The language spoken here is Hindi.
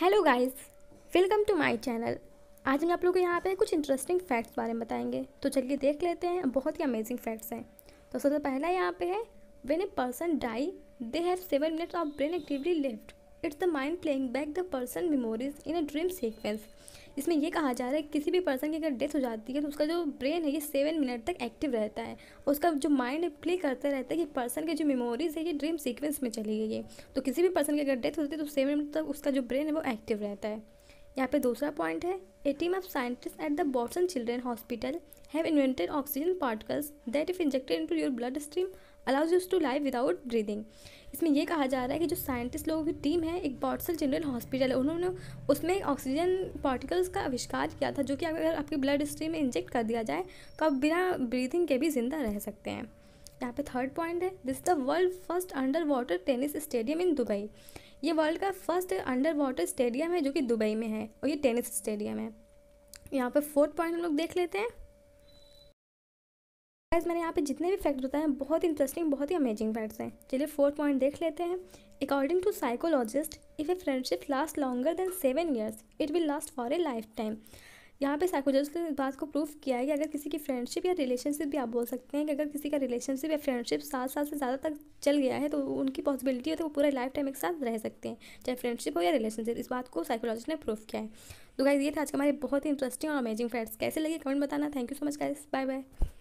hello guys welcome to my channel आज हम आप लोगों को यहाँ पे कुछ इंटरेस्टिंग फैक्ट्स बारे में बताएंगे तो चलिए देख लेते हैं बहुत ही अमेजिंग फैक्ट्स हैं तो सबसे पहला यहाँ पे है when a person die they have seven minutes of brain activity left it's the mind playing back the person memories in a dream sequence इसमें यह कहा जा रहा है कि किसी भी पर्सन की अगर डेथ हो जाती है तो उसका जो ब्रेन है ये सेवन मिनट तक एक्टिव रहता है उसका जो माइंड प्ले करता रहता है कि पर्सन की जो मेमोरीज़ है ये ड्रीम सीक्वेंस में चली गई है तो किसी भी पर्सन की अगर डेथ होती है तो सेवन मिनट तक उसका जो ब्रेन है वो एक्टिव रहता है यहाँ पे दूसरा पॉइंट है a team of scientist at the Boston children hospital have invented oxygen particles that if injected into your blood stream allows us to live without breathing इसमें यह कहा जा रहा है कि जो साइंटिस्ट लोगों की टीम है एक बॉटसल जनरल हॉस्पिटल है उन्होंने उसमें ऑक्सीजन पार्टिकल्स का आविष्कार किया था जो कि अगर आपके ब्लड स्ट्रीम में इंजेक्ट कर दिया जाए तो आप बिना ब्रीथिंग के भी ज़िंदा रह सकते हैं यहाँ पे थर्ड पॉइंट है this the world first under water tennis stadium in Dubai ये वर्ल्ड का फर्स्ट अंडर वाटर स्टेडियम है जो कि दुबई में है और ये टेनिस स्टेडियम है यहाँ पे फोर्थ पॉइंट हम लोग देख लेते हैं गाइज मैंने यहाँ पे जितने भी फैक्ट्स बताए हैं बहुत ही इंटरेस्टिंग बहुत ही अमेजिंग फैक्ट्स हैं चलिए फोर्थ पॉइंट देख लेते हैं according to psychologist if a friendship last longer than seven years it will last for a lifetime यहाँ पे साइकोलॉजिस्ट ने इस बात को प्रूफ किया है कि अगर किसी की फ्रेंडशिप या रिलेशनशिप भी आप बोल सकते हैं कि अगर किसी का रिलेशनशिप या फ्रेंडशिप सात साल से ज़्यादा तक चल गया है तो उनकी पॉसिबिलिटी होती है तो वो पूरा लाइफ टाइम एक साथ रह सकते हैं चाहे फ्रेंडशिप हो या रिलेशनशिप इस बात को साइकोलॉजिस्ट ने प्रूफ किया है तो गाइज ये था आज का हमारे बहुत ही इंटरेस्टिंग और अमेजिंग फैक्ट्स कैसे लगे कमेंट बताना thank you so much guys bye bye